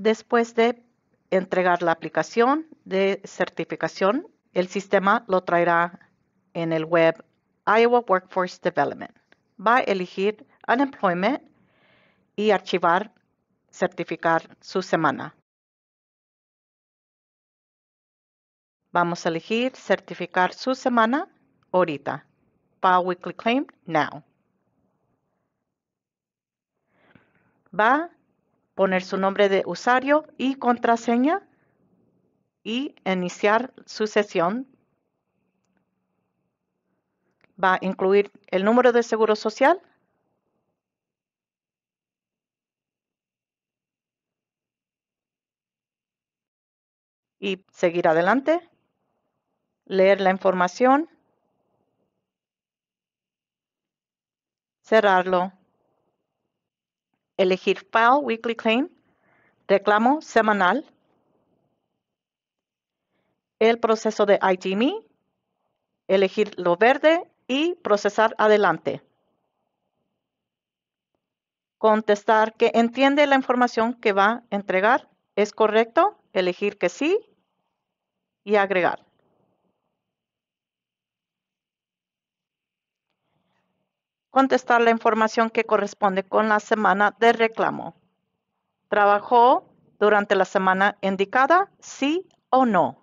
Después de entregar la aplicación de certificación, el sistema lo traerá en el web Iowa Workforce Development. Va a elegir Unemployment y archivar, certificar su semana. Vamos a elegir certificar su semana ahorita. File Weekly Claim Now. Va poner su nombre de usuario y contraseña y iniciar su sesión. Va a incluir el número de seguro social. Y seguir adelante. Leer la información. Cerrarlo elegir File Weekly Claim, reclamo semanal, el proceso de me elegir lo verde y procesar adelante. Contestar que entiende la información que va a entregar. ¿Es correcto? Elegir que sí y agregar. contestar la información que corresponde con la semana de reclamo. ¿Trabajó durante la semana indicada? ¿Sí o no?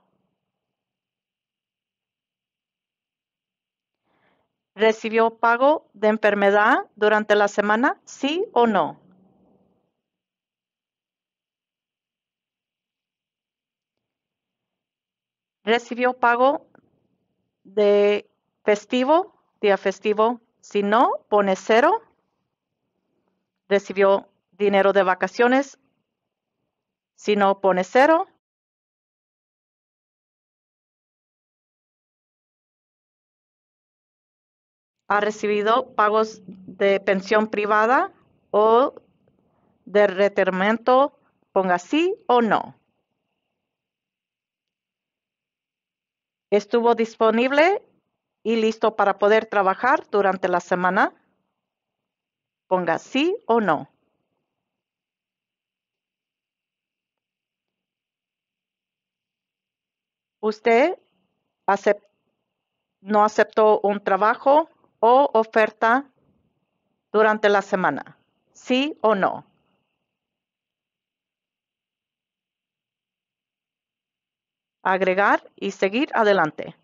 ¿Recibió pago de enfermedad durante la semana? ¿Sí o no? ¿Recibió pago de festivo, día festivo si no, pone cero. Recibió dinero de vacaciones. Si no, pone cero. Ha recibido pagos de pensión privada o de retermento Ponga sí o no. estuvo disponible y listo para poder trabajar durante la semana? Ponga sí o no. ¿Usted no aceptó un trabajo o oferta durante la semana? ¿Sí o no? Agregar y seguir adelante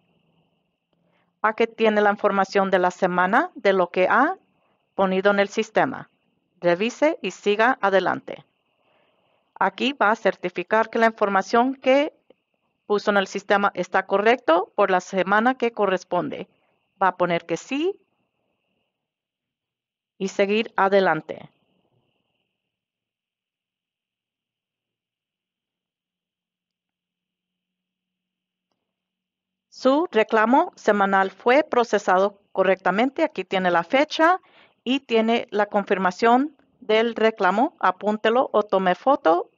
que tiene la información de la semana de lo que ha ponido en el sistema. Revise y siga adelante. Aquí va a certificar que la información que puso en el sistema está correcto por la semana que corresponde. Va a poner que sí y seguir adelante. Su reclamo semanal fue procesado correctamente. Aquí tiene la fecha y tiene la confirmación del reclamo. Apúntelo o tome foto